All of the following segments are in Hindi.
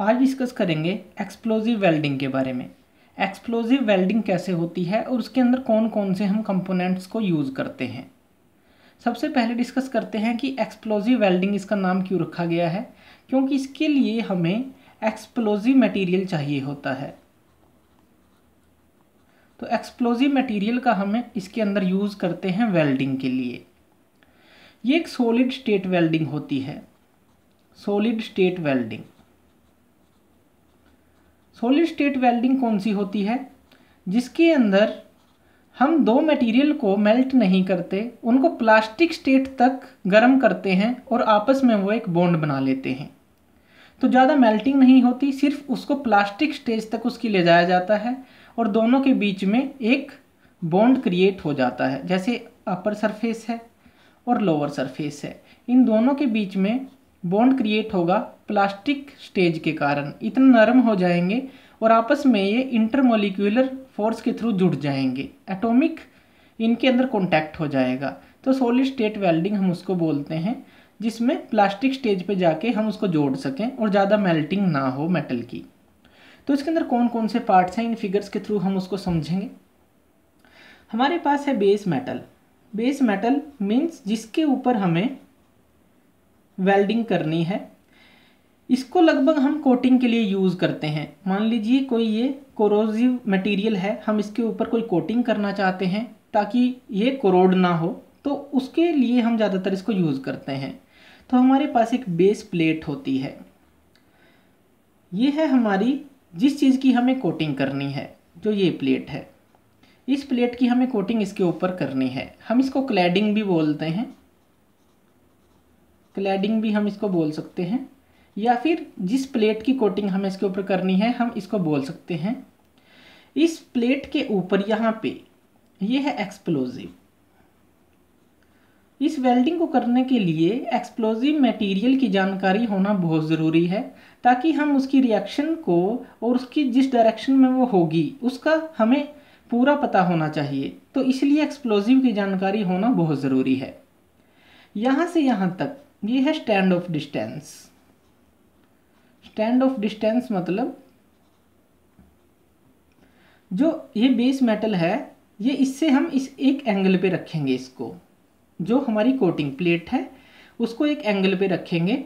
आज डिस्कस करेंगे एक्सप्लोजिव वेल्डिंग के बारे में एक्सप्लोजिव वेल्डिंग कैसे होती है और उसके अंदर कौन कौन से हम कंपोनेंट्स को यूज़ करते हैं सबसे पहले डिस्कस करते हैं कि एक्सप्लोजिव वेल्डिंग इसका नाम क्यों रखा गया है क्योंकि इसके लिए हमें एक्सप्लोजिव मटेरियल चाहिए होता है तो एक्सप्लोजिव मटेरियल का हमें इसके अंदर यूज़ करते हैं वेल्डिंग के लिए ये एक सॉलिड स्टेट वेल्डिंग होती है solid state welding solid state welding कौन सी होती है जिसके अंदर हम दो मटेरियल को मेल्ट नहीं करते उनको प्लास्टिक स्टेट तक गर्म करते हैं और आपस में वो एक बॉन्ड बना लेते हैं तो ज़्यादा मेल्टिंग नहीं होती सिर्फ उसको प्लास्टिक स्टेज तक उसकी ले जाया जाता है और दोनों के बीच में एक बॉन्ड क्रिएट हो जाता है जैसे अपर सरफेस है और लोअर सरफेस है इन दोनों के बीच में बॉन्ड क्रिएट होगा प्लास्टिक स्टेज के कारण इतना नरम हो जाएंगे और आपस में ये इंटरमोलिकुलर फोर्स के थ्रू जुड़ जाएंगे एटॉमिक इनके अंदर कॉन्टैक्ट हो जाएगा तो सॉलिड स्टेट वेल्डिंग हम उसको बोलते हैं जिसमें प्लास्टिक स्टेज पे जाके हम उसको जोड़ सकें और ज़्यादा मेल्टिंग ना हो मेटल की तो इसके अंदर कौन कौन से पार्ट्स हैं इन फिगर्स के थ्रू हम उसको समझेंगे हमारे पास है base metal base metal means जिसके ऊपर हमें वेल्डिंग करनी है इसको लगभग हम कोटिंग के लिए यूज़ करते हैं मान लीजिए कोई ये कोरोजिव मटेरियल है हम इसके ऊपर कोई कोटिंग करना चाहते हैं ताकि ये कोरोड ना हो तो उसके लिए हम ज़्यादातर इसको यूज़ करते हैं तो हमारे पास एक बेस प्लेट होती है ये है हमारी जिस चीज़ की हमें कोटिंग करनी है जो ये प्लेट है इस प्लेट की हमें कोटिंग इसके ऊपर करनी है हम इसको क्लैडिंग भी बोलते हैं क्लैडिंग भी हम इसको बोल सकते हैं या फिर जिस प्लेट की कोटिंग हमें इसके ऊपर करनी है हम इसको बोल सकते हैं इस प्लेट के ऊपर यहाँ पे ये है एक्सप्लोजिव इस वेल्डिंग को करने के लिए एक्सप्लोजिव मटेरियल की जानकारी होना बहुत ज़रूरी है ताकि हम उसकी रिएक्शन को और उसकी जिस डायरेक्शन में वो होगी उसका हमें पूरा पता होना चाहिए तो इसलिए एक्सप्लोजिव की जानकारी होना बहुत ज़रूरी है यहाँ से यहाँ तक ये है stand off distance stand off distance मतलब जो ये बेस मेटल है ये इससे हम इस एक एंगल पे रखेंगे इसको जो हमारी कोटिंग प्लेट है उसको एक एंगल पे रखेंगे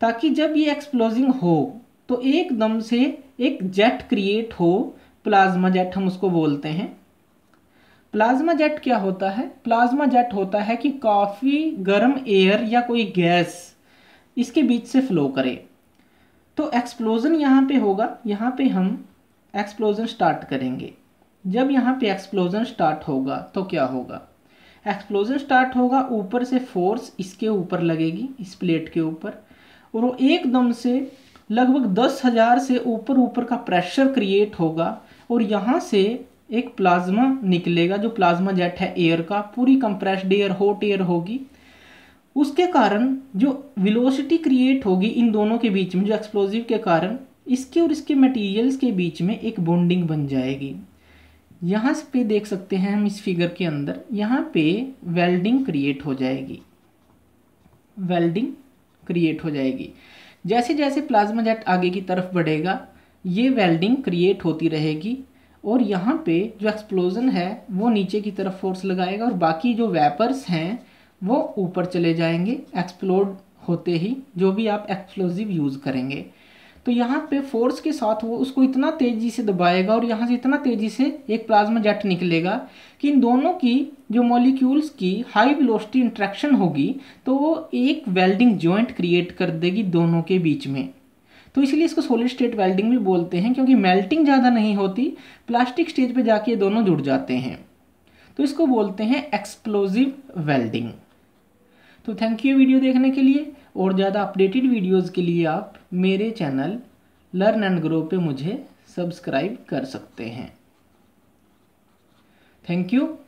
ताकि जब ये एक्सप्लोजिंग हो तो एकदम से एक जेट क्रिएट हो प्लाज्मा जेट हम उसको बोलते हैं प्लाज्मा जेट क्या होता है प्लाज्मा जेट होता है कि काफ़ी गर्म एयर या कोई गैस इसके बीच से फ्लो करे तो एक्सप्लोजन यहाँ पे होगा यहाँ पे हम एक्सप्लोजन स्टार्ट करेंगे जब यहाँ पे एक्सप्लोजन स्टार्ट होगा तो क्या होगा एक्सप्लोजन स्टार्ट होगा ऊपर से फोर्स इसके ऊपर लगेगी इस प्लेट के ऊपर और वो एकदम से लगभग दस हज़ार से ऊपर ऊपर का प्रेशर क्रिएट होगा और यहाँ से एक प्लाज्मा निकलेगा जो प्लाज्मा जेट है एयर का पूरी कंप्रेस्ड एयर हॉट एयर होगी उसके कारण जो विलोसिटी क्रिएट होगी इन दोनों के बीच में जो एक्सप्लोजिव के कारण इसके और इसके मटेरियल्स के बीच में एक बॉन्डिंग बन जाएगी यहाँ पे देख सकते हैं हम इस फिगर के अंदर यहाँ पे वेल्डिंग क्रिएट हो जाएगी वेल्डिंग क्रिएट हो जाएगी जैसे जैसे प्लाज्मा जेट आगे की तरफ बढ़ेगा ये वेल्डिंग क्रिएट होती रहेगी और यहाँ पे जो एक्सप्लोजन है वो नीचे की तरफ फोर्स लगाएगा और बाकी जो वेपर्स हैं वो ऊपर चले जाएंगे एक्सप्लोड होते ही जो भी आप एक्सप्लोजिव यूज़ करेंगे तो यहाँ पे फोर्स के साथ वो उसको इतना तेज़ी से दबाएगा और यहाँ से इतना तेज़ी से एक प्लाज्मा जेट निकलेगा कि इन दोनों की जो मॉलिक्यूल्स की हाई वेलोसिटी इंट्रैक्शन होगी तो वो एक वेल्डिंग जॉइंट क्रिएट कर देगी दोनों के बीच में तो इसलिए इसको सोलिड स्टेट वेल्डिंग भी बोलते हैं क्योंकि मेल्टिंग ज़्यादा नहीं होती प्लास्टिक स्टेज पर जाके ये दोनों जुड़ जाते हैं तो इसको बोलते हैं एक्सप्लोजिव वेल्डिंग तो थैंक यू वीडियो देखने के लिए और ज़्यादा अपडेटेड वीडियोज़ के लिए आप मेरे चैनल लर्न एंड ग्रो पे मुझे सब्सक्राइब कर सकते हैं थैंक यू